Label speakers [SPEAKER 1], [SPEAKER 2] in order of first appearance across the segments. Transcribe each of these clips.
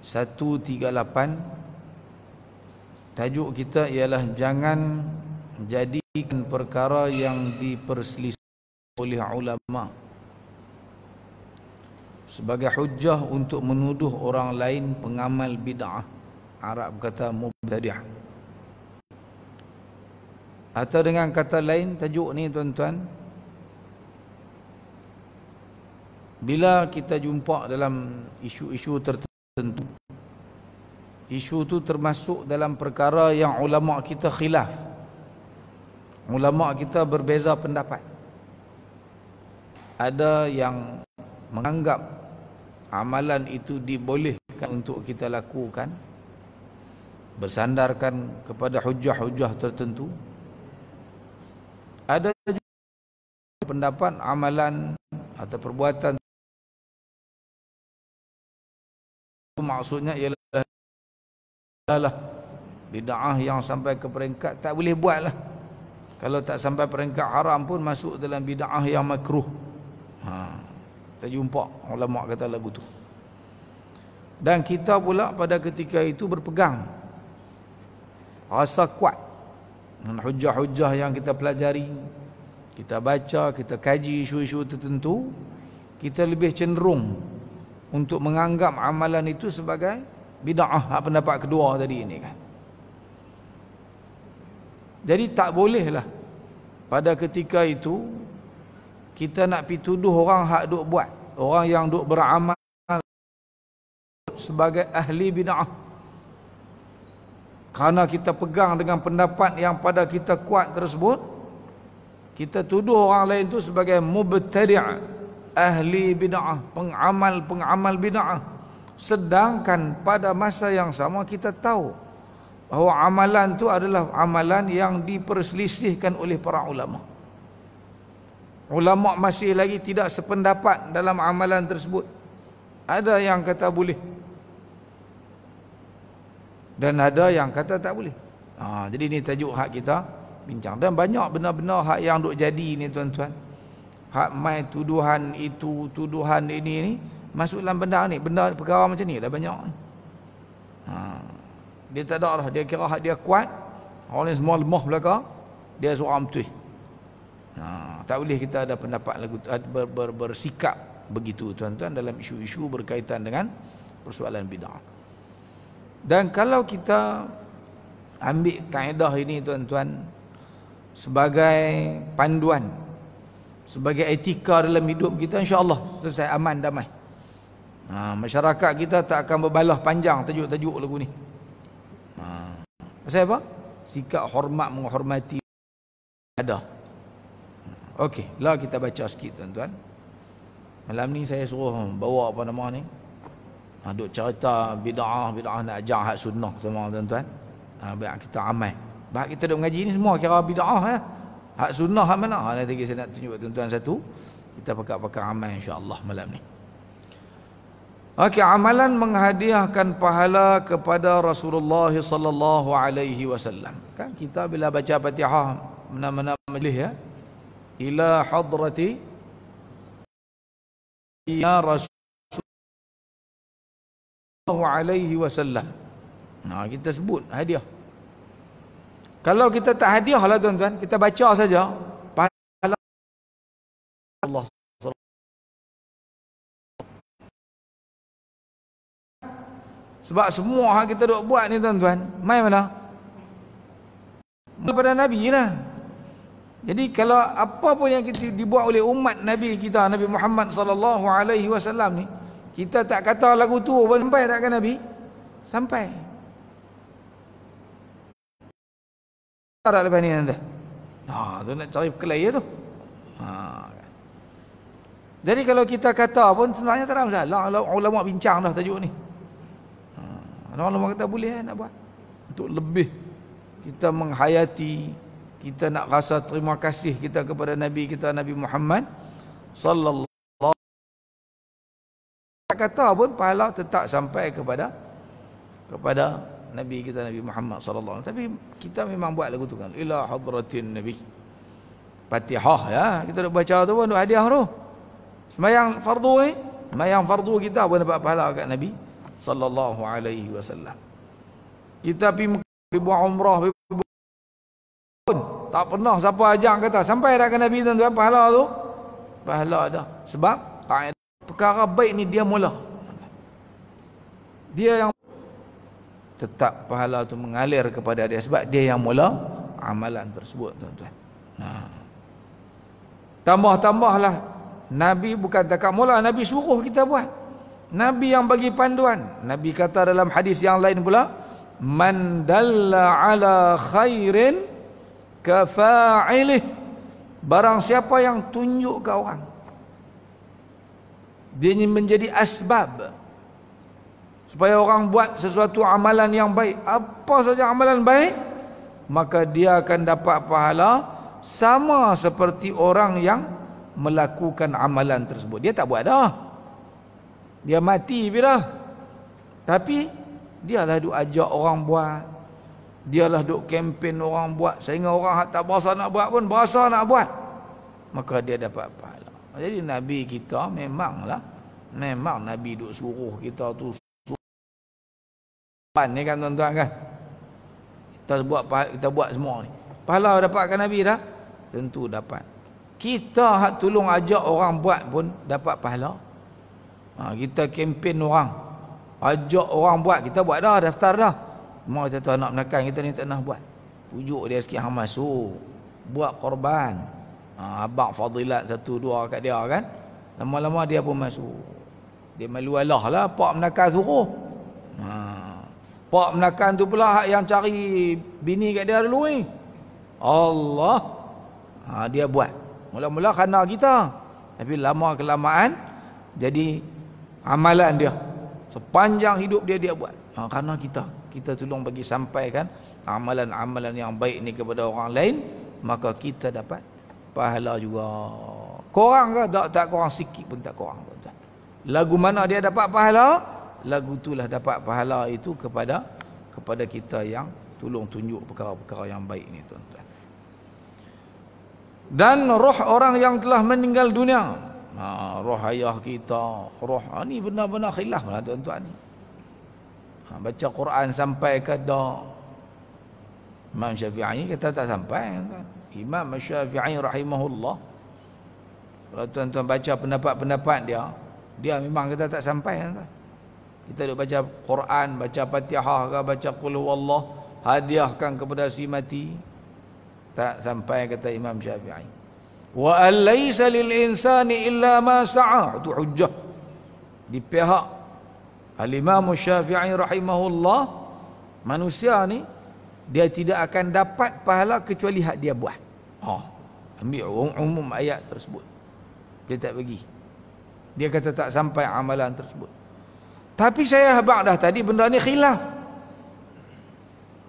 [SPEAKER 1] 138 Tajuk kita ialah jangan jadikan perkara yang diperselisih oleh ulama sebagai hujah untuk menuduh orang lain pengamal bid'ah. Arab kata mubtadi'. Atau dengan kata lain tajuk ni tuan-tuan bila kita jumpa dalam isu-isu tertentu tertentu Isu itu termasuk dalam perkara yang ulama' kita khilaf Ulama' kita berbeza pendapat Ada yang menganggap amalan itu dibolehkan untuk kita lakukan Bersandarkan kepada hujah-hujah tertentu Ada juga pendapat amalan atau perbuatan maksudnya ialah lah bidah yang sampai ke peringkat tak boleh buatlah kalau tak sampai peringkat haram pun masuk dalam bidah yang makruh ha kita jumpa ulama kata lagu tu dan kita pula pada ketika itu berpegang rasa kuat dengan hujah-hujah yang kita pelajari kita baca kita kaji isu-isu tertentu kita lebih cenderung untuk menganggap amalan itu sebagai bidah hak pendapat kedua tadi ini kan jadi tak bolehlah pada ketika itu kita nak pituduh orang hak duk buat orang yang duk beramal sebagai ahli bidah kerana kita pegang dengan pendapat yang pada kita kuat tersebut kita tuduh orang lain itu sebagai mubtadi'ah ahli bid'ah, pengamal-pengamal bid'ah. Sedangkan pada masa yang sama kita tahu bahawa amalan itu adalah amalan yang diperselisihkan oleh para ulama. Ulama masih lagi tidak sependapat dalam amalan tersebut. Ada yang kata boleh. Dan ada yang kata tak boleh. Ha, jadi ini tajuk hak kita bincang. Dan banyak benar-benar hak yang duk jadi ini tuan-tuan hak mai tuduhan itu tuduhan ini ni masuk dalam benda ni benda perkara macam ni dah banyak ha. dia tak ada lah dia kira hak dia kuat orang ni semua lemah belaka dia seorang betul ha. tak boleh kita ada pendapat lagu ber, ber, bersikap begitu tuan-tuan dalam isu-isu berkaitan dengan persoalan bid'ah dan kalau kita ambil kaedah ini tuan-tuan sebagai panduan sebagai etika dalam hidup kita insya-Allah selesai aman damai. Ha, masyarakat kita tak akan berbalah panjang tajuk-tajuk lagu ni. Ha. Pasal apa? Sikap hormat menghormati ada. Okey, lah kita baca sikit tuan-tuan. Malam ni saya suruh bawa apa nama ni? Ha, duk cerita bid'ah, bid'ah nak ajar hak sunnah semua tuan-tuan. Ha, biar kita amal. Baik kita duk mengaji ni semua kira bid'ah ya. Hak sunnah hak mana? Ha nanti saya nak tunjuk tuan-tuan satu. Kita pakai-pakai amal insya-Allah malam ni. Okey, amalan menghadiahkan pahala kepada Rasulullah sallallahu alaihi wasallam. Kan kita bila baca Fatihah mana-mana majlis ya. Ila hadrati ya Rasulullah alaihi wasallam. Nah, kita sebut hadiah. Kalau kita tak hadiah lah tuan-tuan, kita baca saja. Allah Sebab semua hak kita duk buat ni tuan-tuan, mai mana? pada Nabi lah. Jadi kalau apa pun yang kita dibuat oleh umat Nabi kita, Nabi Muhammad sallallahu alaihi wasallam ni, kita tak kata lagu tu sampai tak kan Nabi? Sampai. Tak ada lebih ni nanti. Ha, tu nak cari kelaya tu. Ha. Kan. Jadi kalau kita kata pun sebenarnya tak ada masalah. Lah, ulama lah, bincang dah tajuk ni. Ha. Ulama kata boleh eh, nak buat. Untuk lebih kita menghayati, kita nak rasa terima kasih kita kepada Nabi kita Nabi Muhammad sallallahu alaihi wasallam. Kata pun pahala tetap sampai kepada kepada Nabi kita Nabi Muhammad sallallahu alaihi wasallam. Tapi kita memang buat lagu tu kan. Ila hadratin nabi. Fatihah ya. Kita dah baca tu pun hadiah tu. Semayang fardu ni, eh? fardu kita pun dapat pahala kat Nabi sallallahu alaihi wasallam. Kita pi pi buat umrah pi pun tak pernah siapa ajak kata sampai dah ke Nabi tu dapat pahala tu. Pahala dah. Sebab perkara baik ni dia mula. Dia yang tetap pahala itu mengalir kepada dia sebab dia yang mula amalan tersebut tuan-tuan. Nah. Tambah-tambahlah Nabi bukan dekat mula Nabi suruh kita buat. Nabi yang bagi panduan. Nabi kata dalam hadis yang lain pula, "Man dalla ala khairin kafa'ilih." Barang siapa yang tunjuk ke orang dia ini menjadi asbab supaya orang buat sesuatu amalan yang baik apa saja amalan baik maka dia akan dapat pahala sama seperti orang yang melakukan amalan tersebut dia tak buat dah dia mati bila tapi dia lah duk ajak orang buat dia lah duk kempen orang buat sehingga orang tak berasa nak buat pun berasa nak buat maka dia dapat pahala jadi nabi kita memanglah memang nabi duk suruh kita tu Pan ni kan tuan-tuan kan. Kita buat kita buat semua ni. Pahala kan Nabi dah? Tentu dapat. Kita hak tolong ajak orang buat pun dapat pahala. Ha, kita kempen orang. Ajak orang buat kita buat dah daftar dah. Mau kita tuan nak menekan kita ni tak nak buat. Pujuk dia sikit hang masuk. Buat korban. Ha, abang fadilat satu dua kat dia kan. Lama-lama dia pun masuk. Dia malu Allah lah. Pak menakan suruh. Pak menakan tu pula yang cari bini kat dia dulu ni. Allah. Ha, dia buat. Mula-mula kena kita. Tapi lama kelamaan jadi amalan dia. Sepanjang hidup dia dia buat. Ha, kerana kita. Kita tolong bagi sampaikan amalan-amalan yang baik ni kepada orang lain. Maka kita dapat pahala juga. Korang ke? Tak, tak korang sikit pun tak korang. Lagu mana dia dapat pahala? Pahala lagu itulah dapat pahala itu kepada kepada kita yang tolong tunjuk perkara-perkara yang baik ini tuan-tuan. Dan roh orang yang telah meninggal dunia. Ha, roh ayah kita, roh ha, ini benar-benar khilaf lah tuan-tuan ni. Ha, baca Quran sampai ke dah. Imam Syafi'i kata tak sampai. Tuan. Imam Syafi'i rahimahullah. Kalau tuan-tuan baca pendapat-pendapat dia, dia memang kata tak sampai. Tuan. Kita duk baca Quran, baca Fatihah ke baca Qul Allah hadiahkan kepada si mati. Tak sampai kata Imam Syafi'i. Wa alaysa lil insani illa ma sa'a. Itu hujah. Di pihak Al Imam Syafi'i rahimahullah manusia ni dia tidak akan dapat pahala kecuali hak dia buat. Ha. Oh. Ambil um-, umum ayat tersebut. Dia tak bagi. Dia kata tak sampai amalan tersebut. Tapi saya habaq dah tadi benda ni khilaf.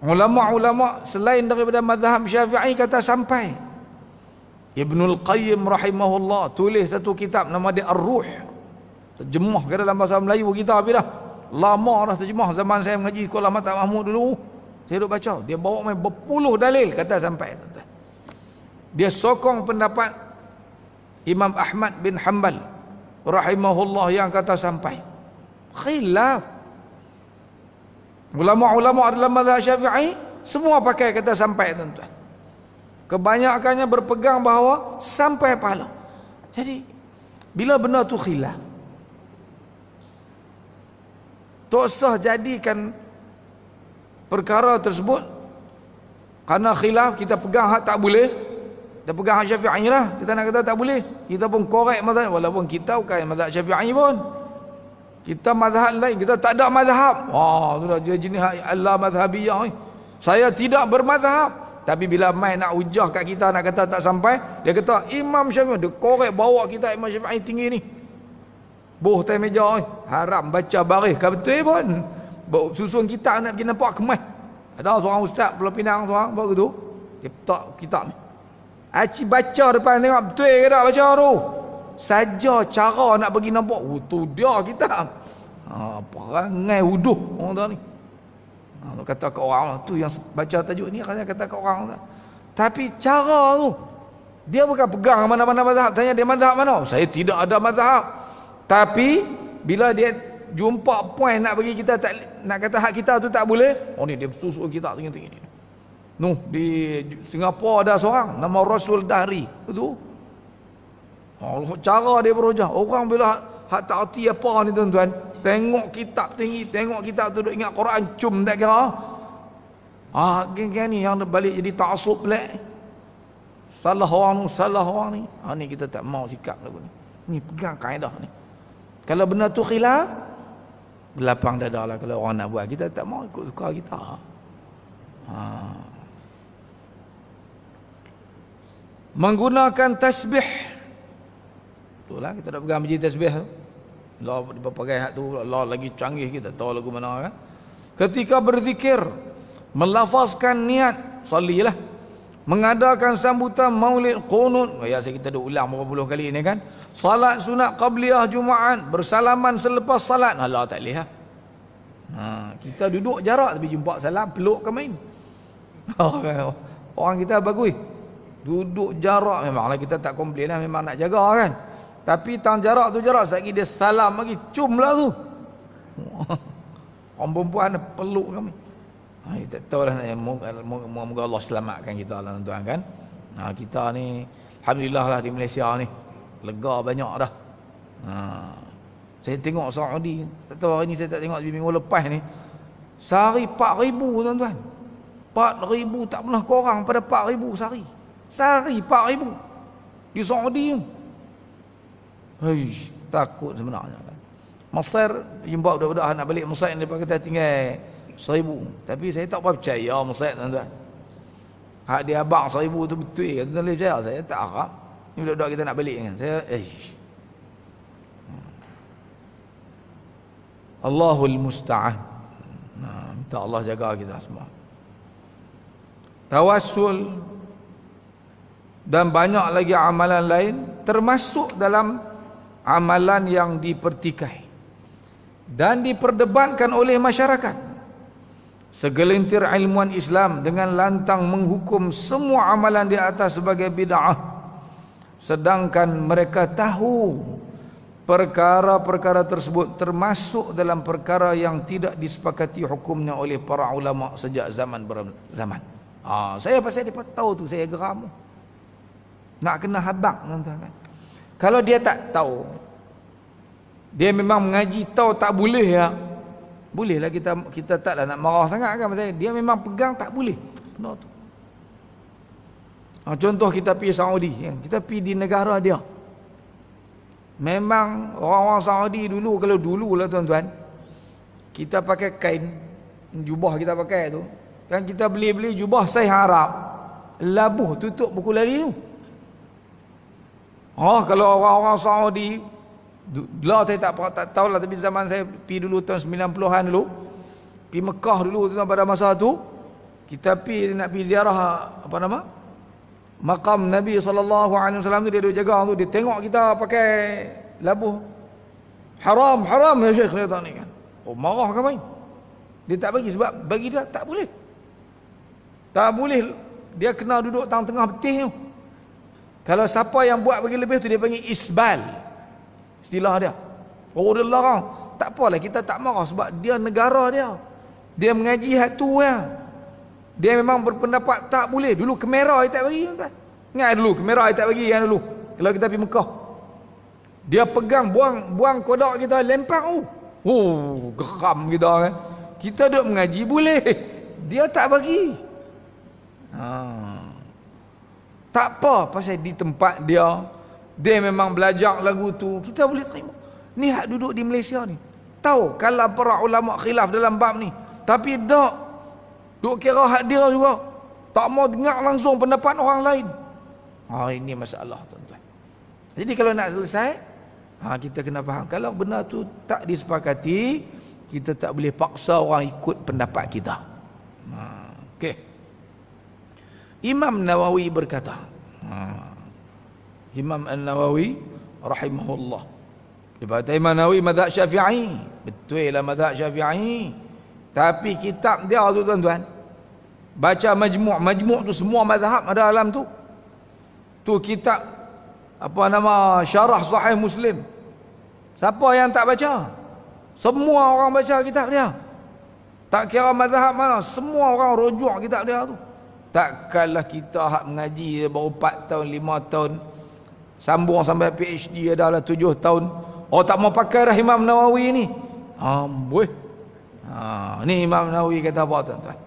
[SPEAKER 1] Ulama-ulama selain daripada mazhab Syafi'i kata sampai. Ibnul Qayyim rahimahullah tulis satu kitab nama dia Ar-Ruh. Terjemah ke dalam bahasa Melayu kita habis dah. Lama dah terjemah zaman saya mengaji sekolah mata Mahmud dulu. Saya duduk baca, dia bawa main berpuluh dalil kata sampai tuan Dia sokong pendapat Imam Ahmad bin Hanbal rahimahullah yang kata sampai khilaf ulama-ulama dalam mazhab syafi'i semua pakai kata sampai tuan-tuan kebanyakannya berpegang bahawa sampai pahala jadi bila benda tu khilaf tak sah jadikan perkara tersebut kerana khilaf kita pegang hak tak boleh kita pegang hak syafi'i lah kita nak kata tak boleh kita pun korek mazhab walaupun kita bukan mazhab syafi'i pun kita mazhab lain, kita tak ada madhab. Wah, tu dah jenis Allah madhabiyah ni. Saya tidak bermazhab. Tapi bila main nak ujah kat kita, nak kata tak sampai, dia kata, Imam Syafi'i, dia korek bawa kita Imam Syafi'i tinggi ni. Boh tayang meja ni. Haram baca baris. Kan betul pun. Susun kita nak pergi nampak kemas. Ada seorang ustaz pulau pinang seorang, buat ke tu. Dia kitab ni. Aci baca depan tengok betul ke tak baca tu saja cara nak bagi nampak oh, tu dia kita ha, perangai wuduh orang tahu ni ha, kata ke orang lah, tu yang baca tajuk ni kata kata ke orang tu. Lah. tapi cara tu dia bukan pegang mana-mana mazhab tanya dia mazhab mana oh, saya tidak ada mazhab tapi bila dia jumpa poin nak bagi kita tak nak kata hak kita tu tak boleh oh ni dia susuk kita tengok-tengok ni Nuh, di Singapura ada seorang nama Rasul Dahri itu Oh, cara dia berhujah. Orang bila hak tak hati apa ni tuan-tuan, tengok kitab tinggi, tengok kitab tu duk ingat Quran cum tak kira. Ah, gini ni yang balik jadi ta'assub pelak. Salah orang ni, salah orang ni. Ah ni kita tak mau sikap lagu ni. Ni pegang kaedah ni. Kalau benda tu khilaf, belapang dada lah kalau orang nak buat kita tak mau ikut suka kita ha. menggunakan tasbih Itulah kita nak pegang biji tasbih tu. Law berpakai hak tu, law lagi canggih kita tahu lagu mana kan. Ketika berzikir, melafazkan niat solilah. Mengadakan sambutan Maulid Qunut. Oh, ya saya kita dah ulang berapa puluh kali ini kan. Salat sunat qabliyah Jumaat, bersalaman selepas salat. Allah tak lihat. Lah. Ha, kita duduk jarak tapi jumpa salam peluk ke main. Oh, kan? Orang kita bagui, Duduk jarak memanglah kita tak komplain lah memang nak jaga kan. Tapi tang jarak tu jarak Sekejap dia salam lagi cium lah tu Orang perempuan peluk kami Ay, ha, Tak tahu lah Moga Allah selamatkan kita lah tuan kan nah, ha, Kita ni Alhamdulillah lah di Malaysia ni Lega banyak dah ha. Saya tengok Saudi Tak tahu hari ni saya tak tengok Minggu lepas ni Sehari 4 ribu tuan-tuan 4 tak pernah korang pada 4 ribu sehari Sehari 4 ribu Di Saudi Hei, takut sebenarnya. Masar jumpa budak-budak nak balik Masar yang mereka kata tinggal seribu. Tapi saya tak apa percaya Masar tuan-tuan. Hak dia abang seribu tu betul ke? Tuan-tuan boleh saya tak harap. Ini budak-budak kita nak balik kan. Saya, eh. Hmm. Allahul Musta'an. minta Allah jaga kita semua. Tawassul dan banyak lagi amalan lain termasuk dalam amalan yang dipertikai dan diperdebatkan oleh masyarakat. Segelintir ilmuwan Islam dengan lantang menghukum semua amalan di atas sebagai bid'ah. Sedangkan mereka tahu perkara-perkara tersebut termasuk dalam perkara yang tidak disepakati hukumnya oleh para ulama sejak zaman zaman. Ha, saya pasal dia tahu tu saya geram. Nak kena habak tuan-tuan kalau dia tak tahu dia memang mengaji tahu tak boleh ya bolehlah kita kita taklah nak marah sangat kan pasal dia memang pegang tak boleh benda tu ah, contoh kita pergi Saudi ya. kita pergi di negara dia memang orang-orang Saudi dulu kalau dulu lah tuan-tuan kita pakai kain jubah kita pakai tu kan kita beli-beli jubah saya harap labuh tutup buku lari tu Oh kalau orang-orang Saudi lah saya tak tak lah. tapi zaman saya pi dulu tahun 90-an dulu pi Mekah dulu tu pada masa tu kita pi nak pi ziarah apa nama makam Nabi sallallahu alaihi wasallam dia duduk jaga tu dia tengok kita pakai labuh haram haram ya syekh dia tanya kan oh marah kan main dia tak bagi sebab bagi dia tak boleh tak boleh dia kena duduk tang tengah betih tu kalau siapa yang buat bagi lebih tu dia panggil isbal. Istilah dia. Oh dia larang. Tak apalah kita tak marah sebab dia negara dia. Dia mengaji hak tu ya. Dia memang berpendapat tak boleh. Dulu kamera dia tak bagi tuan. Ingat ya dulu kamera dia tak bagi yang dulu. Kalau kita pergi Mekah. Dia pegang buang buang kodak kita lempar. tu. Oh. oh geram kita kan. Kita duk mengaji boleh. Dia tak bagi. Ha. Ah. Tak apa pasal di tempat dia dia memang belajar lagu tu, kita boleh terima. Ni hak duduk di Malaysia ni. Tahu kalau para ulama khilaf dalam bab ni, tapi dak duk kira hak dia juga. Tak mau dengar langsung pendapat orang lain. Ha ini masalah tuan-tuan. Jadi kalau nak selesai, ha kita kena faham kalau benar tu tak disepakati, kita tak boleh paksa orang ikut pendapat kita. Ha, okay. Imam Nawawi berkata ha. Imam Nawawi rahimahullah Dibatai Imam Nawawi madhab syafi'i Betul lah madhab syafi'i Tapi kitab dia tu tuan-tuan Baca majmuk Majmuk tu semua madhab ada dalam tu Tu kitab Apa nama syarah sahih muslim Siapa yang tak baca Semua orang baca kitab dia Tak kira madhab mana Semua orang rujuk kitab dia tu Takkanlah kita hak mengaji baru 4 tahun, 5 tahun. Sambung sampai PhD adalah 7 tahun. Oh tak mau pakai dah Imam Nawawi ni. Amboi. Ah, ha, ah, ni Imam Nawawi kata apa tuan-tuan?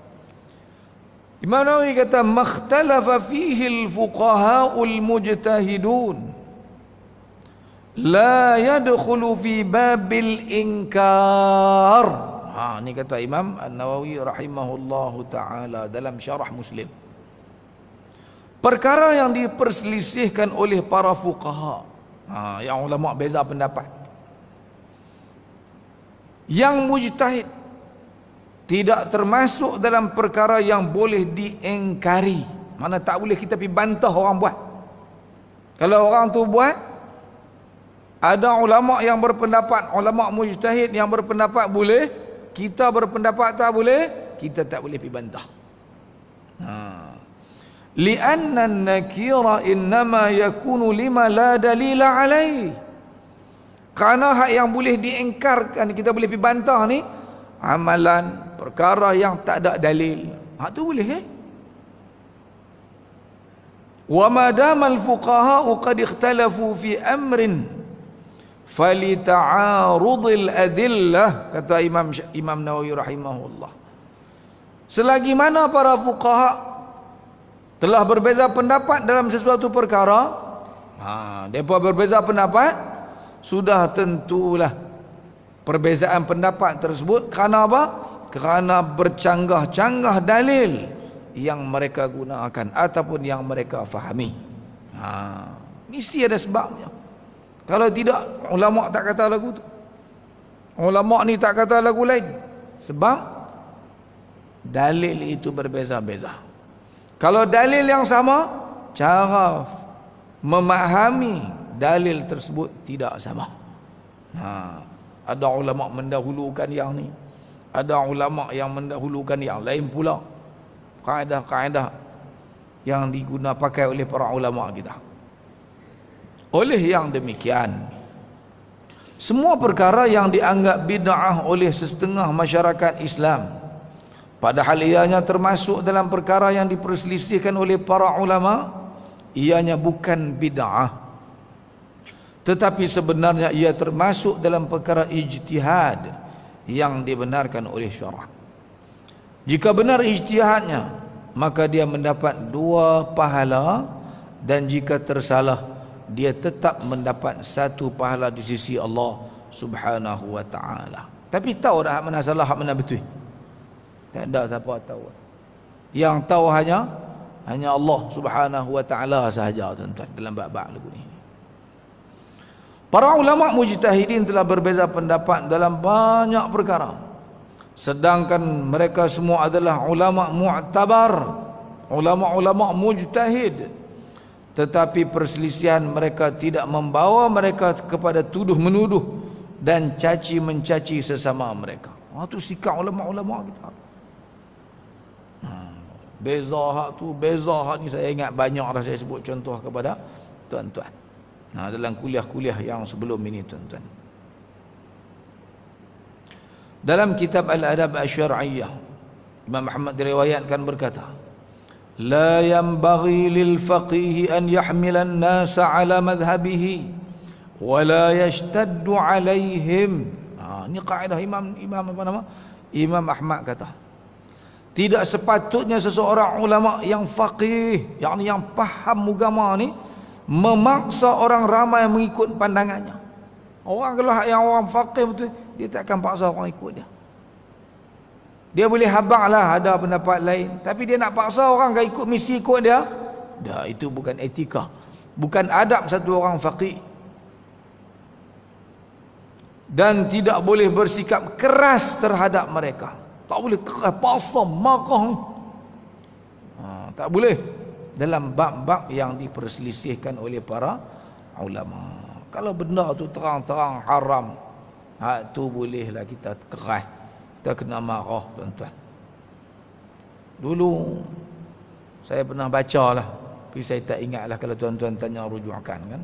[SPEAKER 1] Imam Nawawi kata makhtalafa fihi al-fuqaha'ul mujtahidun la yadkhulu fi babil inkar. Ha ni kata Imam An-Nawawi rahimahullahu taala dalam Syarah Muslim. Perkara yang diperselisihkan oleh para fuqaha. Ha yang ulama beza pendapat. Yang mujtahid tidak termasuk dalam perkara yang boleh diengkari. Mana tak boleh kita pi bantah orang buat. Kalau orang tu buat ada ulama yang berpendapat ulama mujtahid yang berpendapat boleh kita berpendapat tak boleh kita tak boleh pi bantah ha lianna nakira inma yakunu lima la dalila alaih. kerana hak yang boleh diingkarkan kita boleh pi bantah ni amalan perkara yang tak ada dalil hak tu boleh eh wa madama al-fuqaha qad ikhtalafu fi amrin Fali falita'arudil adillah kata Imam Imam Nawawi rahimahullah selagi mana para fuqaha telah berbeza pendapat dalam sesuatu perkara ha depa berbeza pendapat sudah tentulah perbezaan pendapat tersebut kerana apa kerana bercanggah-canggah dalil yang mereka gunakan ataupun yang mereka fahami ha mesti ada sebabnya kalau tidak, ulama tak kata lagu tu. Ulama ni tak kata lagu lain. Sebab dalil itu berbeza-beza. Kalau dalil yang sama, cara memahami dalil tersebut tidak sama. Ha, ada ulama mendahulukan yang ni. Ada ulama yang mendahulukan yang lain pula. Kaedah-kaedah yang digunakan pakai oleh para ulama kita. Oleh yang demikian Semua perkara yang dianggap bid'ah oleh setengah masyarakat Islam Padahal ianya termasuk dalam perkara yang diperselisihkan oleh para ulama Ianya bukan bid'ah Tetapi sebenarnya ia termasuk dalam perkara ijtihad Yang dibenarkan oleh syarah Jika benar ijtihadnya Maka dia mendapat dua pahala Dan jika tersalah dia tetap mendapat satu pahala di sisi Allah Subhanahu wa taala. Tapi tahu dah mana salah hak mana betul. Tak ada siapa tahu. Yang tahu hanya hanya Allah Subhanahu wa taala sahaja tuan-tuan dalam bab-bab lagu ni. Para ulama mujtahidin telah berbeza pendapat dalam banyak perkara. Sedangkan mereka semua adalah ulama mu'tabar, ulama-ulama mujtahid tetapi perselisihan mereka tidak membawa mereka kepada tuduh menuduh dan caci mencaci sesama mereka Oh tu sikap ulama-ulama kita ha. beza hak tu beza hak ni saya ingat banyak orang saya sebut contoh kepada tuan-tuan nah, ha, dalam kuliah-kuliah yang sebelum ini tuan-tuan dalam kitab Al-Adab Asyariyah Imam Muhammad diriwayatkan berkata لا ينبغي للفقيه أن يحمل الناس على مذهبه ولا يشتد عليهم ini kaedah imam imam apa nama imam ahmad kata tidak sepatutnya seseorang ulama yang faqih yang yang faham agama ni memaksa orang ramai mengikut pandangannya orang kalau yang orang faqih betul dia tak akan paksa orang ikut dia dia boleh lah ada pendapat lain. Tapi dia nak paksa orang kan ikut misi ikut dia. Dah itu bukan etika. Bukan adab satu orang faqih. Dan tidak boleh bersikap keras terhadap mereka. Tak boleh keras, paksa, marah. Ha, tak boleh. Dalam bab-bab yang diperselisihkan oleh para ulama. Kalau benda tu terang-terang haram. Ha, bolehlah kita keras kita kena marah tuan-tuan dulu saya pernah baca lah tapi saya tak ingat lah kalau tuan-tuan tanya rujukan kan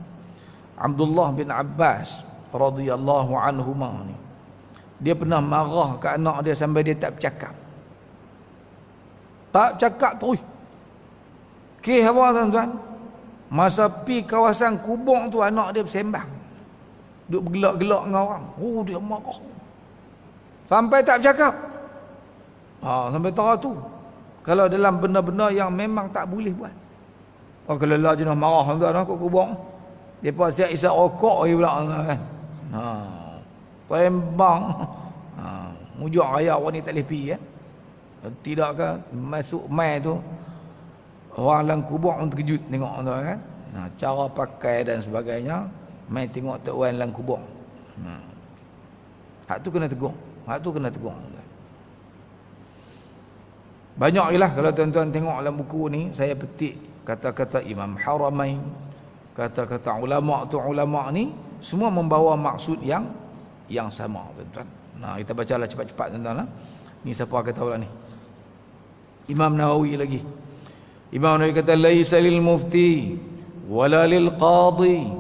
[SPEAKER 1] Abdullah bin Abbas radhiyallahu anhu ni dia pernah marah ke anak dia sampai dia tak bercakap tak cakap terus Ke apa tuan-tuan masa pi kawasan kubur tu anak dia bersembang duk bergelak-gelak dengan orang oh dia marah Sampai tak bercakap. Ha, sampai tahu tu. Kalau dalam benda-benda yang memang tak boleh buat. Oh, kalau lah jenuh marah tu kan, aku kubung. Mereka siap isap rokok lagi pula kan. Ha. Tembang. Ha. Mujur raya orang ni tak boleh pergi kan. Ya? Tidak kan, masuk mai tu. Orang dalam kubur pun terkejut tengok tu kan. Ha. Cara pakai dan sebagainya. Mai tengok tu orang dalam kubur. Ha. Hak tu kena tegur. Ha tu kena tegur. Banyak ilah kalau tuan-tuan tengok dalam buku ni saya petik kata-kata Imam Haramain, kata-kata ulama tu ulama ni semua membawa maksud yang yang sama tuan-tuan. Nah kita bacalah cepat-cepat tuan-tuan lah. Ni siapa kata ulama ni? Imam Nawawi lagi. Imam Nawawi kata laisa lil mufti wala lil qadi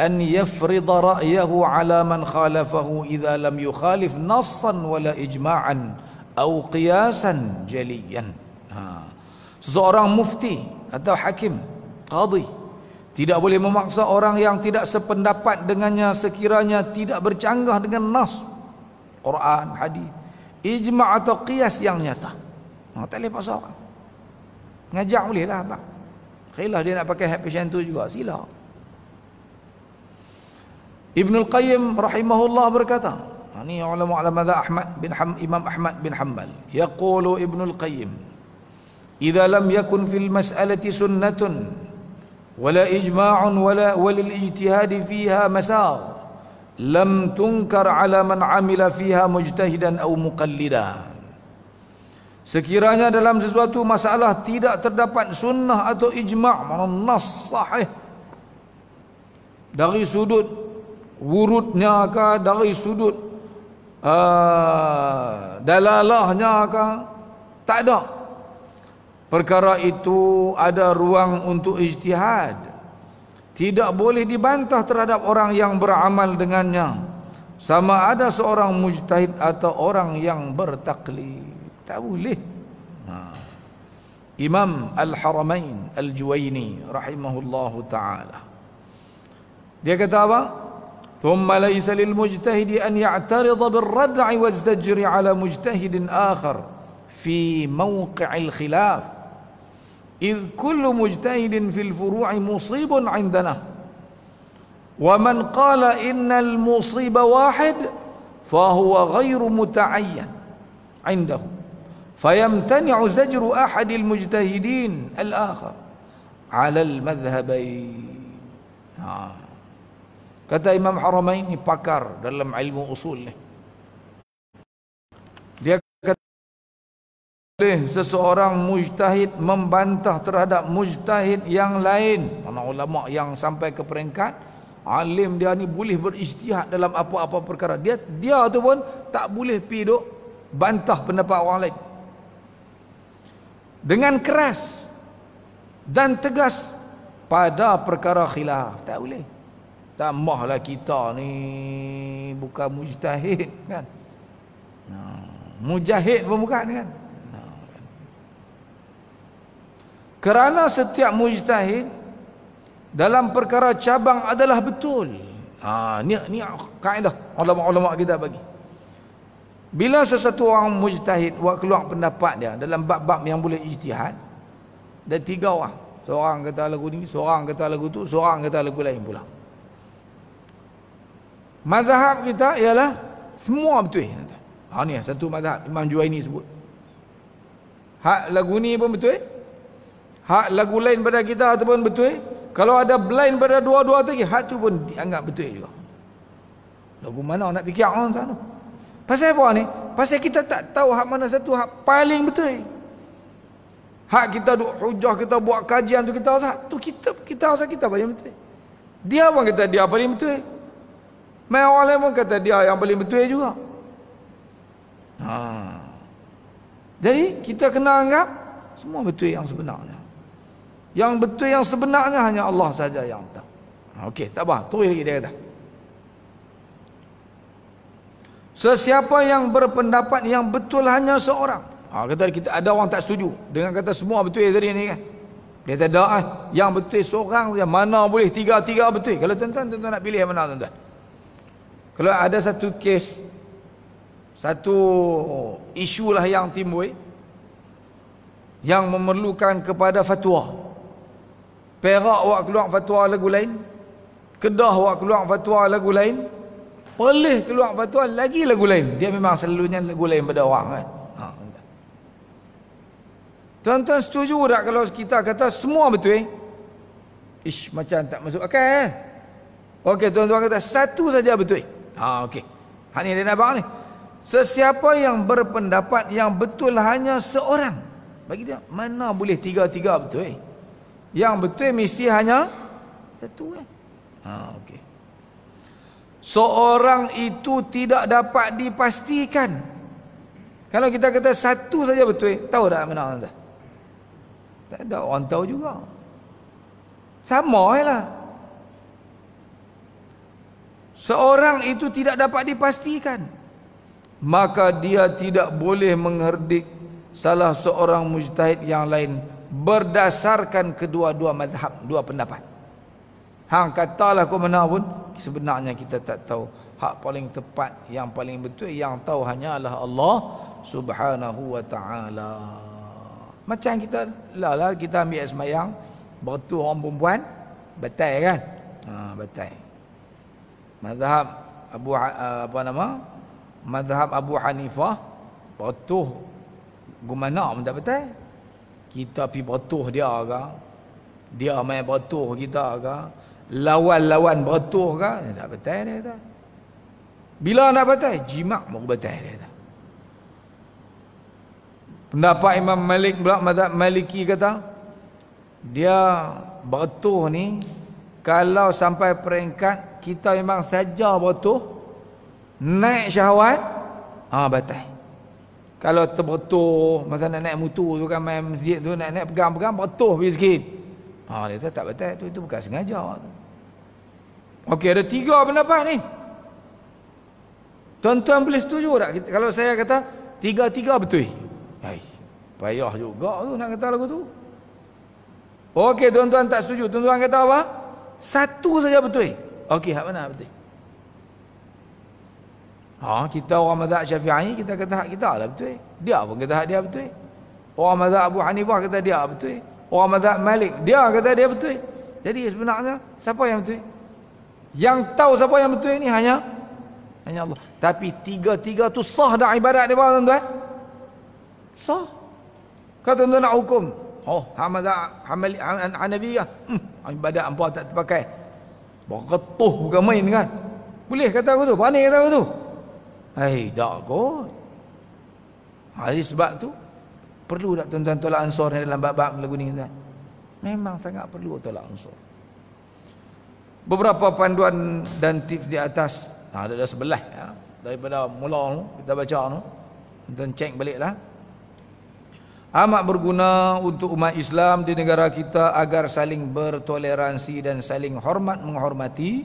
[SPEAKER 1] an yafrid ra'yahu ala man khalafahu idza lam yukhalif nassan wala ijma'an aw qiyasan jaliyan ha seorang mufti atau hakim tidak boleh memaksa orang yang tidak sependapat dengannya sekiranya tidak bercanggah dengan nas Quran hadis ijma atau qiyas yang nyata ha, tak boleh paksa orang ngajak bolehlah, lah abang Kailah dia nak pakai happy shantu juga sila Ibn Al-Qayyim rahimahullah berkata, ini ha, ulama ulama Ahmad bin Ham, Imam Ahmad bin Ia Yaqulu Ibn Al-Qayyim, "Idza lam yakun fil mas'alati sunnatun wala ijma'un wala walil ijtihadi fiha masar, lam tunkar 'ala man 'amila fiha mujtahidan atau muqallida." Sekiranya dalam sesuatu masalah tidak terdapat sunnah atau ijma' maknanya nas sahih eh? dari sudut wurudnya ke dari sudut uh, dalalahnya ke tak ada perkara itu ada ruang untuk ijtihad tidak boleh dibantah terhadap orang yang beramal dengannya sama ada seorang mujtahid atau orang yang bertaklid tak boleh ha. Imam Al-Haramain Al-Juwaini rahimahullahu taala dia kata apa ثم ليس للمجتهد أن يعترض بالردع والزجر على مجتهد آخر في موقع الخلاف إذ كل مجتهد في الفروع مصيب عندنا ومن قال إن المصيب واحد فهو غير متعين عنده فيمتنع زجر أحد المجتهدين الآخر على المذهبين نعم Kata Imam Haramain ni pakar dalam ilmu usul ni. Dia kata boleh seseorang mujtahid membantah terhadap mujtahid yang lain. Mana ulama yang sampai ke peringkat alim dia ni boleh berijtihad dalam apa-apa perkara. Dia dia tu pun tak boleh pi duk bantah pendapat orang lain. Dengan keras dan tegas pada perkara khilaf. Tak boleh tambahlah kita ni bukan mujtahid kan mujahid pun bukan kan? kan kerana setiap mujtahid dalam perkara cabang adalah betul ha, ni, ni kaedah ulama-ulama kita bagi bila sesuatu orang mujtahid buat keluar pendapat dia dalam bab-bab yang boleh ijtihad dan tiga orang seorang kata lagu ni seorang kata lagu tu seorang kata lagu lain pula Mazhab kita ialah semua betul. Ha ni satu mazhab Imam Juwaini sebut. Hak lagu ni pun betul. Hak lagu lain pada kita ataupun betul. Kalau ada blind pada dua-dua tadi, hak tu pun dianggap betul juga. Lagu mana nak fikir orang sana? Pasal apa ni? Pasal kita tak tahu hak mana satu hak paling betul. Hak kita duk hujah kita buat kajian tu kita tahu rasa tu kita kita rasa kita paling betul. Dia pun kata dia paling betul. Main orang lain pun kata dia yang paling betul juga. Ha. Jadi kita kena anggap semua betul yang sebenarnya. Yang betul yang sebenarnya hanya Allah saja yang tahu. Ha, okey, tak apa. Terus lagi dia kata. Sesiapa yang berpendapat yang betul hanya seorang. Ha, kata kita ada orang tak setuju dengan kata semua betul dari ni kan. Dia kata dah, eh. yang betul seorang saja. Mana boleh tiga-tiga betul. Kalau tuan-tuan, tuan-tuan nak pilih mana tuan-tuan. Kalau ada satu kes Satu isu lah yang timbul Yang memerlukan kepada fatwa Perak awak keluar fatwa lagu lain Kedah awak keluar fatwa lagu lain Perlih keluar fatwa lagi lagu lain Dia memang selalunya lagu lain pada orang kan ha, Tuan-tuan setuju tak kalau kita kata semua betul eh? Ish macam tak masuk akal okay, eh? Okey tuan-tuan kata satu saja betul eh? Ah okey. Hak ni dia ni. Sesiapa yang berpendapat yang betul hanya seorang. Bagi dia mana boleh tiga-tiga betul eh? Yang betul mesti hanya satu eh. Ah okey. Seorang itu tidak dapat dipastikan. Kalau kita kata satu saja betul, eh? tahu tak mana anda? Tak ada orang tahu juga. Sama eh, lah. Seorang itu tidak dapat dipastikan Maka dia tidak boleh mengherdik Salah seorang mujtahid yang lain Berdasarkan kedua-dua madhab Dua pendapat Hang katalah kau mana pun Sebenarnya kita tak tahu Hak paling tepat Yang paling betul Yang tahu hanyalah Allah Subhanahu wa ta'ala Macam kita lah lah Kita ambil semayang Bertu orang perempuan Betai kan ha, Betai mazhab Abu ha- eh, apa nama mazhab Abu Hanifah batuh gumana tak betul kita pi batuh dia ke dia main batuh kita ke lawan-lawan batuh ke eh, tak betul dia kata bila nak batal jimak mau batal dia kata pendapat Imam Malik pula mazhab Maliki kata dia batuh ni kalau sampai peringkat kita memang saja betul naik syahwat ah ha, batal kalau terbetul masa nak naik mutu tu kan main masjid tu nak naik pegang-pegang betul pergi sikit ha, dia kata tak betul tu itu bukan sengaja Okey ada tiga pendapat ni tuan-tuan boleh setuju tak kalau saya kata tiga-tiga betul Hai, payah juga tu nak kata lagu tu Okey tuan-tuan tak setuju tuan-tuan kata apa satu saja betul Okey, hak mana betul? Ha, kita orang mazhab Syafi'i kita kata hak kita lah betul. Dia pun kata hak dia betul. Orang mazhab Abu Hanifah kata dia betul. Orang mazhab Malik dia kata dia betul. Jadi sebenarnya siapa yang betul? Yang tahu siapa yang betul ni hanya hanya Allah. Tapi tiga-tiga tu sah dah ibadat dia bang tuan-tuan. Sah. Kata tuan-tuan nak hukum. Oh, Hamzah, Hamali, Hanabiyah. Hmm, ibadat hangpa tak terpakai. Beretuh bukan main kan. Boleh kata aku tu? Panik kata aku tu? Hei, tak ko, Hari sebab tu, perlu tak tuan-tuan tolak ansur dalam bab-bab lagu ni? Kan? Memang sangat perlu tolak ansur. Beberapa panduan dan tips di atas, ada dah sebelah. Ya. Daripada mula kita baca tu. tuan cek balik lah amat berguna untuk umat Islam di negara kita agar saling bertoleransi dan saling hormat menghormati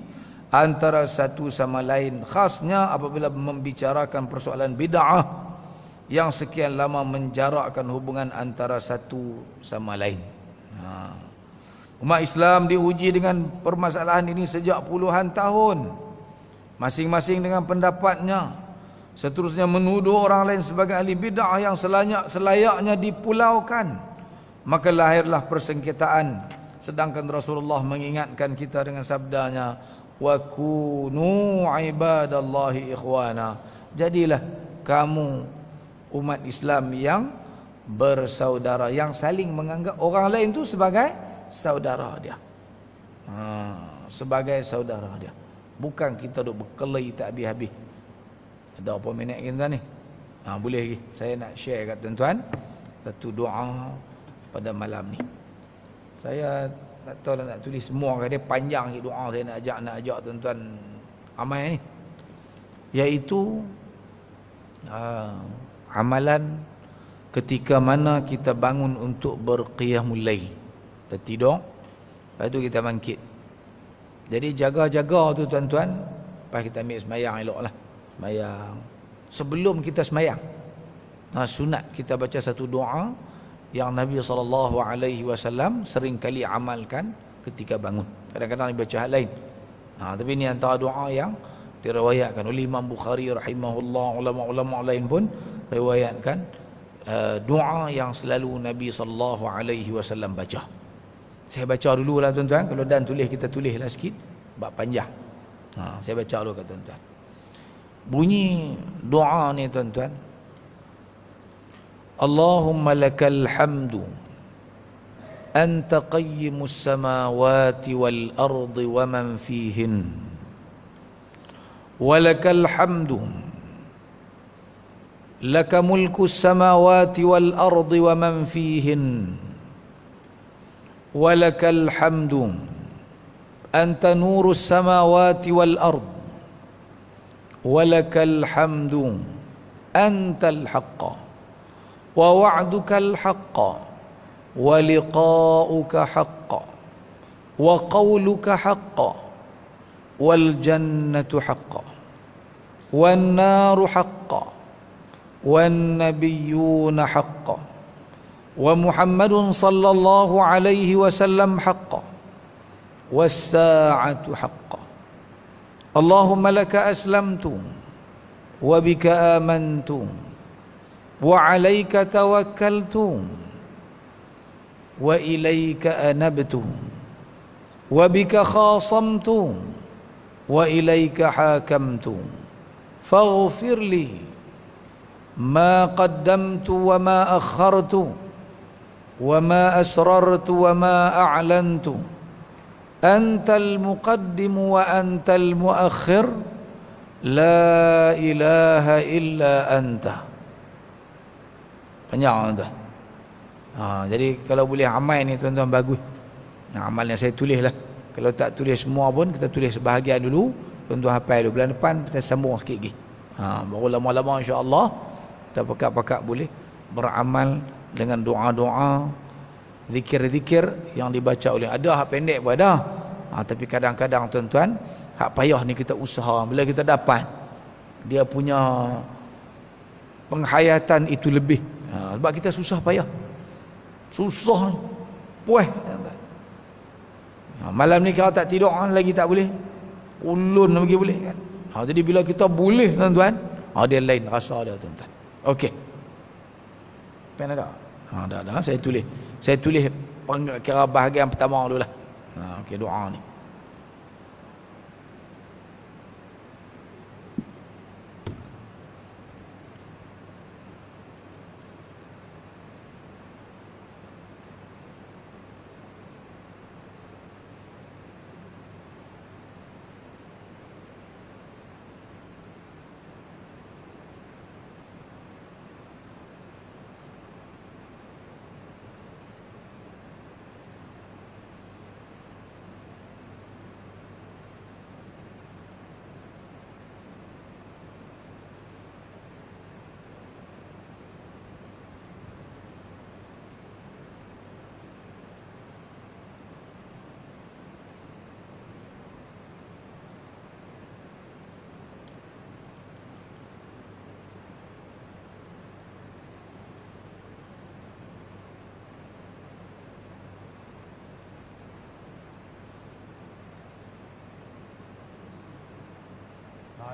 [SPEAKER 1] antara satu sama lain khasnya apabila membicarakan persoalan bid'ah yang sekian lama menjarakkan hubungan antara satu sama lain. Ha. Umat Islam diuji dengan permasalahan ini sejak puluhan tahun masing-masing dengan pendapatnya. Seterusnya menuduh orang lain sebagai ahli bid'ah yang selayak, selayaknya dipulaukan. Maka lahirlah persengketaan. Sedangkan Rasulullah mengingatkan kita dengan sabdanya. Wa kunu ibadallahi ikhwana. Jadilah kamu umat Islam yang bersaudara. Yang saling menganggap orang lain itu sebagai saudara dia. Ha, sebagai saudara dia. Bukan kita duduk berkelahi tak habis-habis. Ada apa minat kita tuan ni? Ha, boleh lagi. Saya nak share kat tuan-tuan. Satu doa pada malam ni. Saya tak tahu lah nak tulis semua ke dia panjang ke doa saya nak ajak nak ajak tuan-tuan amal ni iaitu uh, amalan ketika mana kita bangun untuk berqiyamul mulai. dan tidur lepas tu kita bangkit jadi jaga-jaga tu tuan-tuan lepas kita ambil semayang elok lah Semayang Sebelum kita semayang nah, Sunat kita baca satu doa Yang Nabi SAW sering kali amalkan ketika bangun Kadang-kadang dia baca hal lain nah, Tapi ini antara doa yang diriwayatkan oleh Imam Bukhari rahimahullah ulama-ulama lain pun riwayatkan eh, doa yang selalu Nabi saw baca. Saya baca dululah tuan-tuan kalau dan tulis kita tulislah sikit bab panjang. Ha, saya baca dulu kat tuan-tuan. Bunyi doa ni tuan-tuan. Allahumma lakal hamdu anta qayyimus samawati wal ardi wa man fihin. Walakal hamdu لك ملك السماوات والأرض ومن فيهن ولك الحمد أنت نور السماوات والأرض ولك الحمد أنت الحق ووعدك الحق ولقاؤك حق وقولك حق والجنة حق والنار حق والنبيون حق ومحمد صلى الله عليه وسلم حق والساعة حق اللهم لك أسلمت وبك آمنت وعليك توكلت وإليك أنبت وبك خاصمت وإليك حاكمت فاغفر لي ما قدمت وما أخرت وما أسررت وما أعلنت antal muqaddimu wa antal muakhir la ilaha illa anta panjang tu ha, jadi kalau boleh amal ni tuan-tuan bagus nah, amal yang saya tulis lah kalau tak tulis semua pun kita tulis sebahagian dulu tuan-tuan hafal dulu bulan depan kita sambung sikit lagi ha, baru lama-lama insyaAllah kita pakat-pakat boleh beramal dengan doa-doa zikir-zikir yang dibaca oleh ada hak pendek pun ada ha, tapi kadang-kadang tuan-tuan hak payah ni kita usaha bila kita dapat dia punya penghayatan itu lebih ha, sebab kita susah payah susah puas ha, malam ni kalau tak tidur ah, lagi tak boleh ulun nak pergi boleh kan ha, jadi bila kita boleh tuan-tuan ha, dia lain rasa dia tuan-tuan ok pen ada? ha, dah, dah saya tulis saya tulis kira bahagian pertama dulu lah ha, okay, doa ni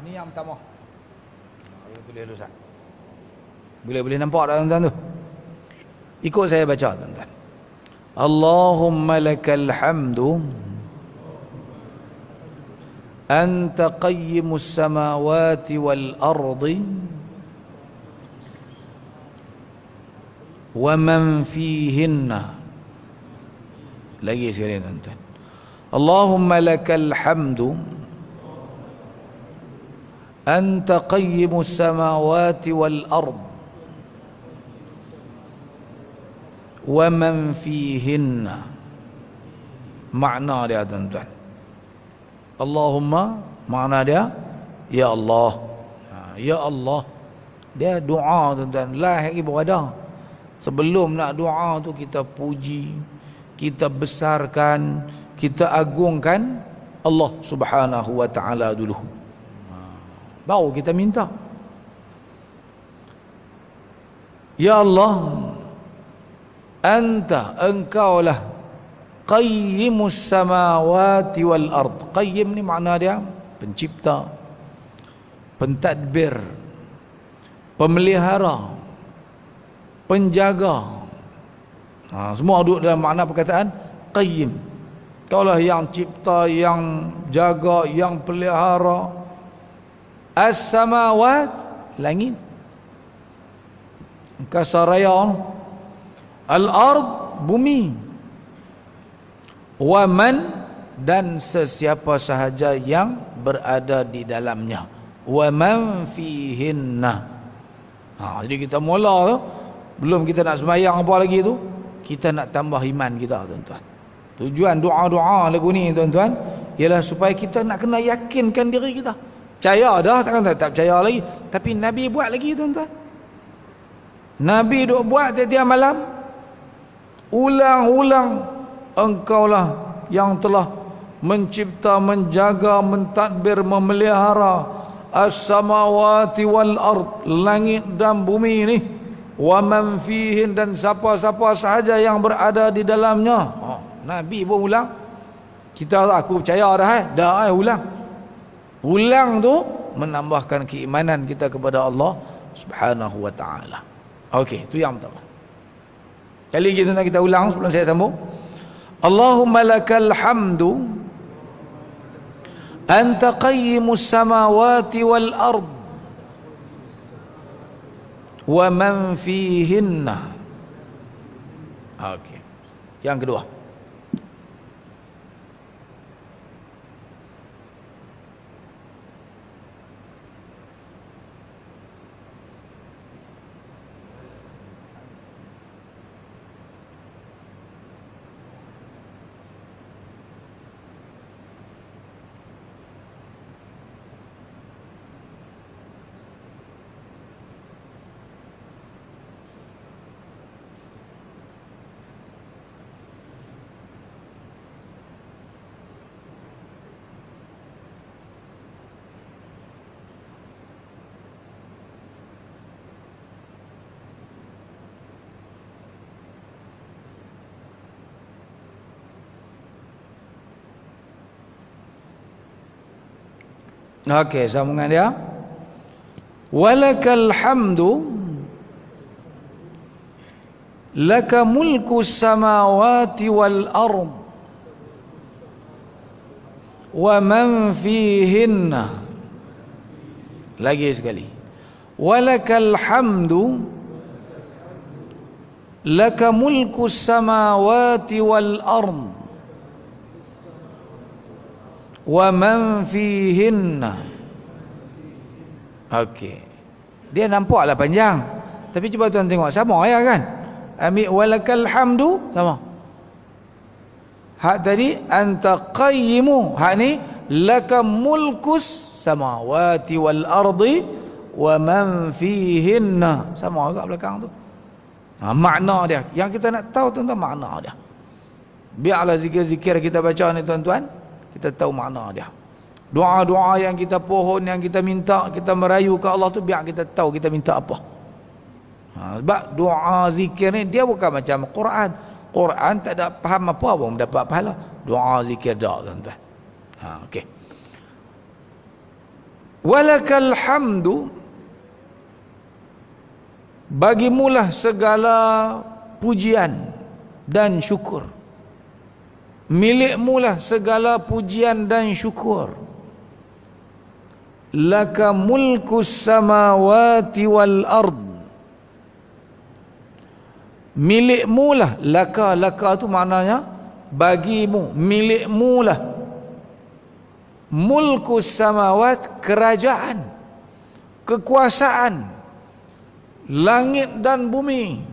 [SPEAKER 1] ni yang pertama. Boleh tulis dulu Ustaz. Boleh boleh nampak dah tuan-tuan tu. Ikut saya baca tuan-tuan. Allahumma lakal hamdu أنت قيم السماوات والأرض ومن فيهن لقي سيرين أنت Allahumma لك الحمد أنت قيم السماوات والأرض ومن فيهن معنى dia tuan اللهم Allahumma makna يا الله يا الله Allah dia doa tuan-tuan lah lagi berada sebelum nak doa tu kita puji kita besarkan kita agungkan Allah Subhanahu wa taala dulu baru kita minta Ya Allah anta engkau lah qayyimus samawati wal ard qayyim ni makna dia pencipta pentadbir pemelihara penjaga ha, semua duduk dalam makna perkataan qayyim kau lah yang cipta yang jaga yang pelihara As-samawat Langit Kasaraya Al-ard Bumi wa man Dan sesiapa sahaja yang Berada di dalamnya wa Waman fihinna ha, Jadi kita mula tu Belum kita nak semayang apa lagi tu Kita nak tambah iman kita tuan-tuan Tujuan doa-doa lagu ni tuan-tuan Ialah supaya kita nak kena yakinkan diri kita. Percaya dah, tak, tak, tak percaya lagi. Tapi Nabi buat lagi tuan-tuan. Nabi duk buat setiap malam. Ulang-ulang. Engkau lah yang telah mencipta, menjaga, mentadbir, memelihara. As-samawati wal-ard. Langit dan bumi ni. Wa man fihin dan siapa-siapa sahaja yang berada di dalamnya. Oh, Nabi pun ulang. Kita aku percaya dah eh. Dah eh ulang pulang tu menambahkan keimanan kita kepada Allah subhanahu wa ta'ala ok tu yang pertama kali kita nak kita ulang sebelum saya sambung Allahumma lakal hamdu anta qayyimus samawati wal ard wa man fihinna ok yang kedua Okey, sambungan dia. Walakal hamdu laka mulku samawati wal ardh wa man fihinna lagi sekali walakal hamdu laka mulku samawati wal ardh wa man fihinna okey dia nampaklah panjang tapi cuba tuan tengok sama ya kan ami walakal hamdu sama hak tadi anta qayyimu hak ni laka mulkus samawati wal ardi wa man fihinna sama agak belakang tu ha, makna dia yang kita nak tahu tuan-tuan makna dia biarlah zikir-zikir kita baca ni tuan-tuan kita tahu makna dia doa-doa yang kita pohon yang kita minta kita merayu ke Allah tu biar kita tahu kita minta apa ha, sebab doa zikir ni dia bukan macam Quran Quran tak ada faham apa pun mendapat pahala doa zikir dak tuan-tuan ha okey walakal hamdu bagimulah segala pujian dan syukur milikmu lah segala pujian dan syukur laka mulku samawati wal ard milikmu lah laka laka tu maknanya bagimu milikmu lah mulku samawat kerajaan kekuasaan langit dan bumi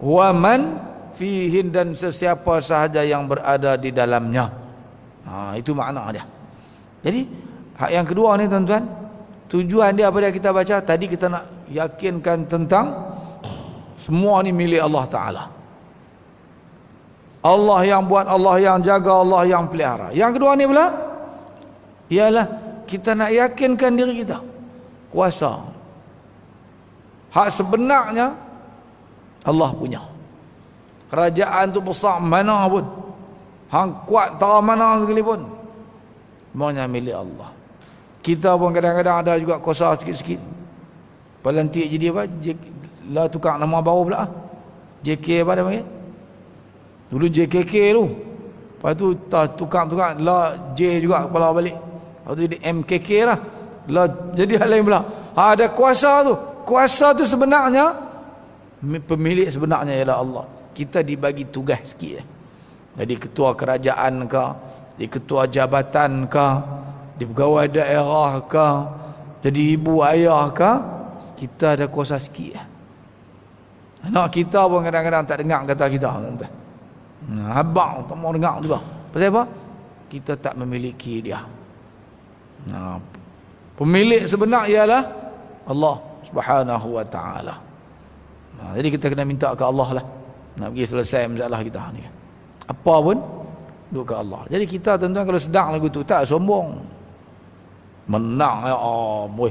[SPEAKER 1] Waman fihin dan sesiapa sahaja yang berada di dalamnya. Ha, itu makna dia. Jadi, hak yang kedua ni tuan-tuan, tujuan dia apa dia kita baca? Tadi kita nak yakinkan tentang semua ni milik Allah Ta'ala. Allah yang buat, Allah yang jaga, Allah yang pelihara. Yang kedua ni pula, ialah kita nak yakinkan diri kita. Kuasa. Hak sebenarnya, Allah punya kerajaan tu besar mana pun hang kuat tak mana sekalipun maunya milik Allah kita pun kadang-kadang ada juga kuasa sikit-sikit pelantik jadi apa JK, lah tukar nama baru pula JK apa dia panggil dulu JKK tu lepas tu tak tukar-tukar lah J juga kepala balik lepas tu jadi MKK lah lah jadi hal lain pula ha, ada kuasa tu kuasa tu sebenarnya pemilik sebenarnya ialah Allah kita dibagi tugas sikit eh. jadi ketua kerajaan ke jadi ketua jabatan ke jadi pegawai daerah ke jadi ibu ayah ke kita ada kuasa sikit eh. anak kita pun kadang-kadang tak dengar kata kita tuan abang tak mau dengar juga pasal apa? kita tak memiliki dia nah, pemilik sebenar ialah Allah subhanahu wa ta'ala nah, jadi kita kena minta ke Allah lah nak pergi selesai masalah kita ni apa pun duduk ke Allah jadi kita tuan-tuan kalau sedang lagu tu tak sombong menang ya Allah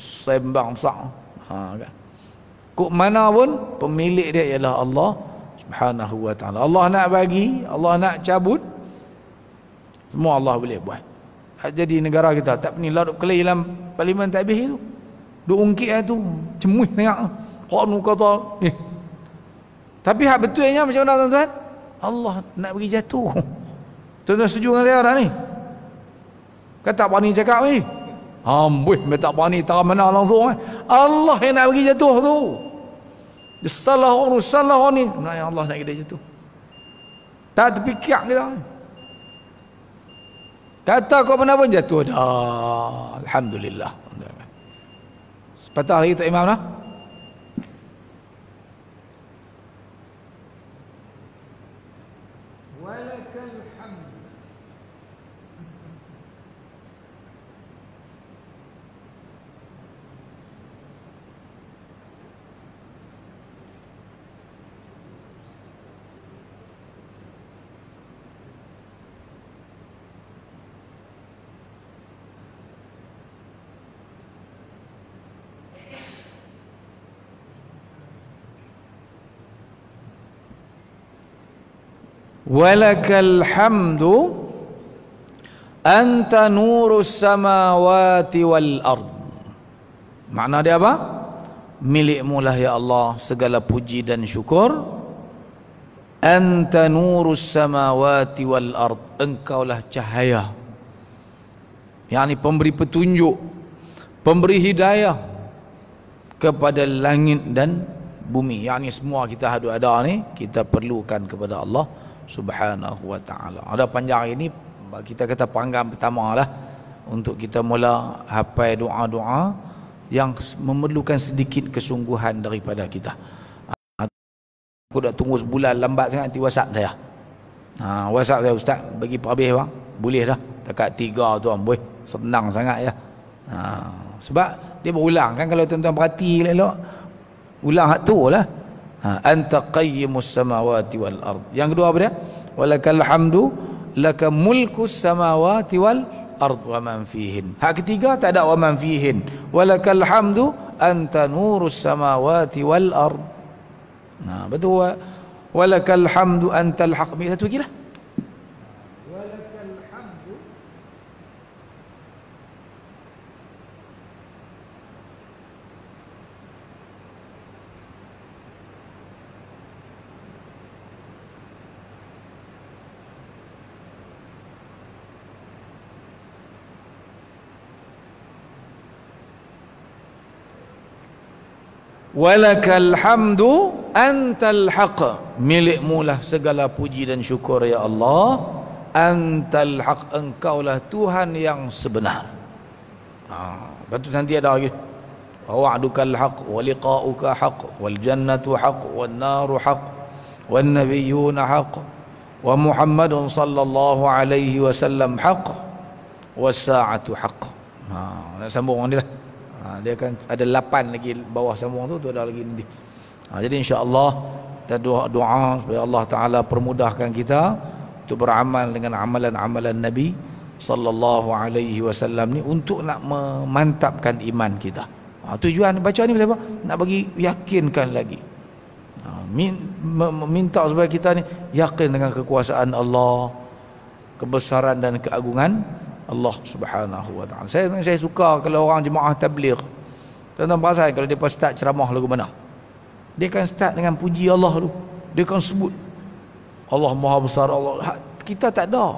[SPEAKER 1] sembang sah ha, kan kok mana pun pemilik dia ialah Allah subhanahu wa ta'ala Allah nak bagi Allah nak cabut semua Allah boleh buat jadi negara kita tak ni larut kelih dalam parlimen tak habis itu, duk ungkit tu cemuh tengok kau nu kata eh tapi hak betulnya macam mana tuan-tuan? Allah nak bagi jatuh. Tuan-tuan setuju dengan saya ni? kata tak berani cakap ni? Amboi, dia tak berani tak mana langsung eh. Allah yang nak bagi jatuh tu. Dia salah orang, salah orang ni. Nah, ya Allah nak bagi jatuh. Tak terfikir kita. Kata kau mana pun jatuh dah. Alhamdulillah. Sepatah lagi tu imam lah. Walakal hamdu Anta nurus samawati wal ard Makna dia apa? Milikmu lah ya Allah Segala puji dan syukur Anta nurus samawati wal ard Engkau lah cahaya Yang ini pemberi petunjuk Pemberi hidayah Kepada langit dan bumi Yang ini semua kita hadu ada ini Kita perlukan kepada Allah subhanahu wa ta'ala ada panjang ini kita kata panggang pertama lah untuk kita mula hafal doa-doa yang memerlukan sedikit kesungguhan daripada kita ah, aku dah tunggu sebulan lambat sangat nanti whatsapp saya ha, ah, whatsapp saya ustaz bagi perhabis bang boleh dah dekat tiga tu bang boleh senang sangat ya ha, sebab dia berulang kan kalau tuan-tuan perhati elok ulang hak tu lah ha, anta qayyimus samawati wal ard yang kedua apa dia walakal hamdu laka mulku samawati wal ard wa man fihin hak ketiga tak ada wa man fihin walakal hamdu anta nurus samawati wal ard nah betul walakal hamdu antal haq satu lagi lah walakal hamdu antal haq milikmu lah segala puji dan syukur ya Allah antal haq engkau lah Tuhan yang sebenar ha betul nanti ada lagi wa'dukal haq wa liqa'uka haq wal jannatu haq wan naru haq wan nabiyyuna haq wa muhammadun sallallahu alaihi wasallam haq was sa'atu haq ha nak sambung ni lah ha, dia akan ada lapan lagi bawah sambung tu tu ada lagi nanti ha, jadi insyaAllah kita doa, doa supaya Allah Ta'ala permudahkan kita untuk beramal dengan amalan-amalan Nabi sallallahu alaihi wasallam ni untuk nak memantapkan iman kita. Ha, tujuan baca ni apa? Nak bagi yakinkan lagi. Ha, minta supaya kita ni yakin dengan kekuasaan Allah, kebesaran dan keagungan Allah Subhanahu wa taala. Saya memang saya suka kalau orang jemaah tabligh. Tuan-tuan perasan kalau dia start ceramah lagu mana? Dia kan start dengan puji Allah tu. Dia kan sebut Allah Maha Besar Allah. Kita tak ada.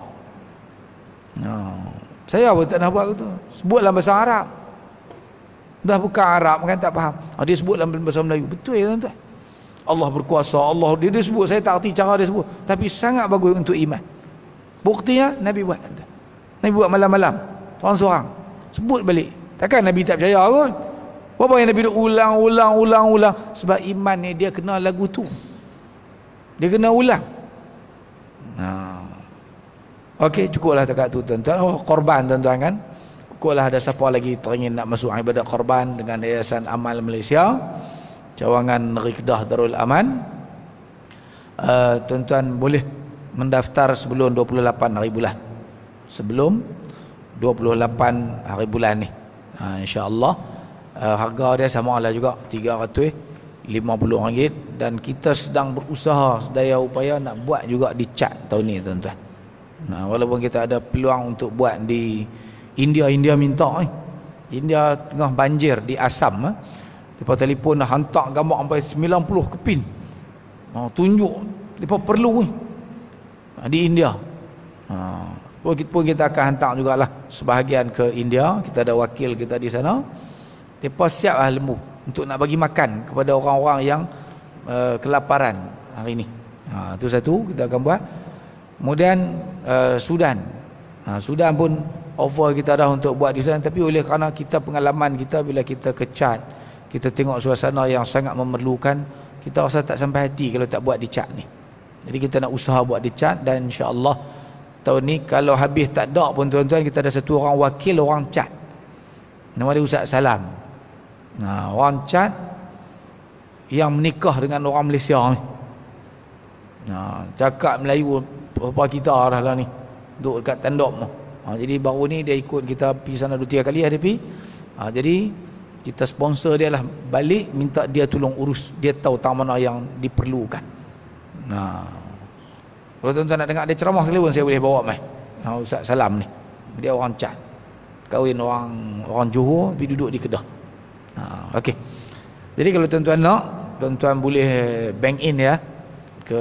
[SPEAKER 1] No. Ha. Saya pun tak nak buat gitu. Sebut dalam bahasa Arab. Dah bukan Arab kan tak faham. Ha, dia sebut dalam bahasa Melayu. Betul ya tuan-tuan. Allah berkuasa, Allah dia, dia sebut saya tak erti cara dia sebut, tapi sangat bagus untuk iman. Buktinya Nabi buat. Tuan-tuan. Nabi buat malam-malam. Seorang-seorang. Sebut balik. Takkan Nabi tak percaya pun. Berapa yang Nabi duduk ulang, ulang, ulang, ulang. Sebab iman ni dia kena lagu tu. Dia kena ulang. Nah. Okey, cukuplah tak tu tuan-tuan. Oh, korban tuan-tuan kan. Cukuplah ada siapa lagi teringin nak masuk ibadat korban dengan Yayasan Amal Malaysia. Cawangan Rikdah Darul Aman. Uh, tuan-tuan boleh mendaftar sebelum 28 hari bulan sebelum 28 hari bulan ni ha, insyaAllah uh, harga dia sama lah juga 350 ringgit dan kita sedang berusaha sedaya upaya nak buat juga di cat tahun ni tuan-tuan nah, walaupun kita ada peluang untuk buat di India India minta eh. India tengah banjir di Asam eh. Lepas telefon dah hantar gambar sampai 90 kepin. Ha, tunjuk. Lepas perlu ni. Eh. Ha, di India. Ha, pun kita akan hantar jugalah sebahagian ke India kita ada wakil kita di sana mereka siaplah lembu untuk nak bagi makan kepada orang-orang yang uh, kelaparan hari ini ha, itu satu kita akan buat kemudian uh, Sudan ha, Sudan pun offer kita dah untuk buat di sana tapi oleh kerana kita pengalaman kita bila kita ke Chad kita tengok suasana yang sangat memerlukan kita rasa tak sampai hati kalau tak buat di Chad ni jadi kita nak usaha buat di Chad dan insyaAllah Allah tahun ni kalau habis tak ada pun tuan-tuan kita ada satu orang wakil orang cat nama dia Ustaz Salam nah, orang cat yang menikah dengan orang Malaysia ni nah, cakap Melayu apa kita arah lah ni duduk dekat tandok mu. Ha, jadi baru ni dia ikut kita pergi sana dua tiga kali lah dia ha, jadi kita sponsor dia lah balik minta dia tolong urus dia tahu tamana yang diperlukan nah kalau tuan-tuan nak dengar dia ceramah sekali pun saya boleh bawa mai. Ha Ustaz Salam ni. Dia orang Chad. Kawin orang orang Johor tapi duduk di Kedah. Ha okey. Jadi kalau tuan-tuan nak, tuan-tuan boleh bank in ya ke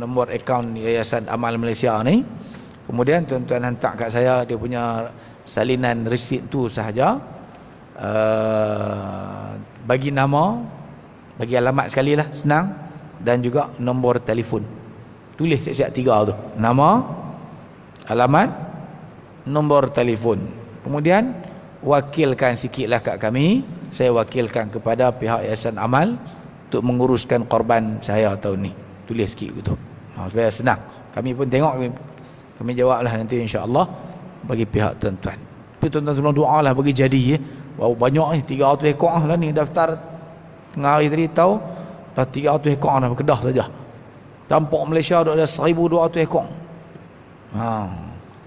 [SPEAKER 1] nombor akaun Yayasan Amal Malaysia ni. Kemudian tuan-tuan hantar kat saya dia punya salinan resit tu sahaja. Uh, bagi nama, bagi alamat sekali lah senang dan juga nombor telefon tulis setiap tiga tu nama alamat nombor telefon kemudian wakilkan sikitlah kat kami saya wakilkan kepada pihak Yayasan Amal untuk menguruskan korban saya tahun ni tulis sikit tu. ha, supaya senang kami pun tengok kami, kami jawablah nanti insyaAllah bagi pihak tuan-tuan tapi tuan-tuan tolong doa lah bagi jadi ya. Wow, banyak ni tiga 300 ekor lah ni daftar tengah hari tadi tahu dah 300 ekor lah berkedah saja Tampak Malaysia ada, ada 1200 ekor. Ha.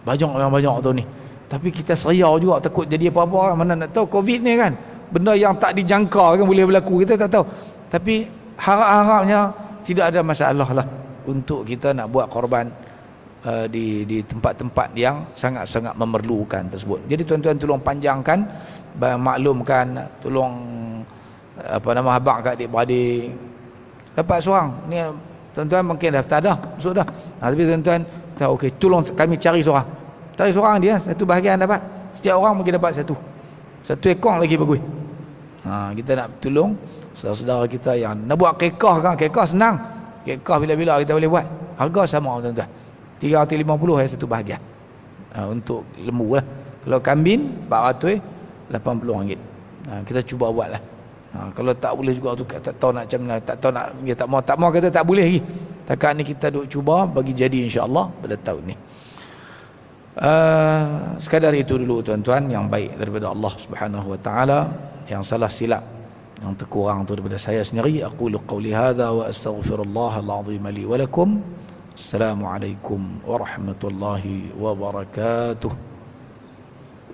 [SPEAKER 1] Banyak yang banyak tu ni. Tapi kita serial juga takut jadi apa-apa kan. Mana nak tahu COVID ni kan. Benda yang tak dijangka kan boleh berlaku. Kita tak tahu. Tapi harap-harapnya tidak ada masalah lah. Untuk kita nak buat korban uh, di di tempat-tempat yang sangat-sangat memerlukan tersebut. Jadi tuan-tuan tolong panjangkan. Maklumkan. Tolong uh, apa nama abang kat adik-beradik. Dapat seorang. Ni tuan-tuan mungkin dah tak ada masuk dah ha, tapi tuan-tuan tak okey tolong kami cari seorang cari seorang dia eh, satu bahagian dapat setiap orang mungkin dapat satu satu ekor lagi bagus ha, kita nak tolong saudara-saudara kita yang nak buat kekah kan kekah senang kekah bila-bila kita boleh buat harga sama tuan-tuan 350 ya eh, satu bahagian ha, untuk lembu lah kalau kambing 400 eh, 80 ringgit ha, kita cuba buat lah Ha, kalau tak boleh juga tu tak tahu nak macam mana, tak tahu nak dia tak mau, tak mau kata tak boleh lagi. Takkan ni kita duk cuba bagi jadi insya-Allah pada tahun ni. Uh, sekadar itu dulu tuan-tuan yang baik daripada Allah Subhanahu wa taala yang salah silap yang terkurang tu daripada saya sendiri aku qauli hadza wa astaghfirullah alazim li wa lakum assalamu alaikum warahmatullahi wabarakatuh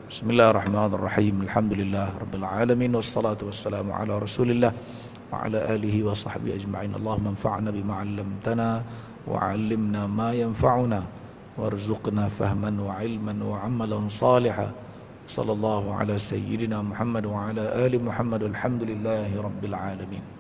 [SPEAKER 1] بسم الله الرحمن الرحيم الحمد لله رب العالمين والصلاة والسلام على رسول الله وعلى آله وصحبه أجمعين اللهم انفعنا بما علمتنا وعلمنا ما ينفعنا وارزقنا فهما وعلما وعملا صالحا صلى الله على سيدنا محمد وعلى آل محمد الحمد لله رب العالمين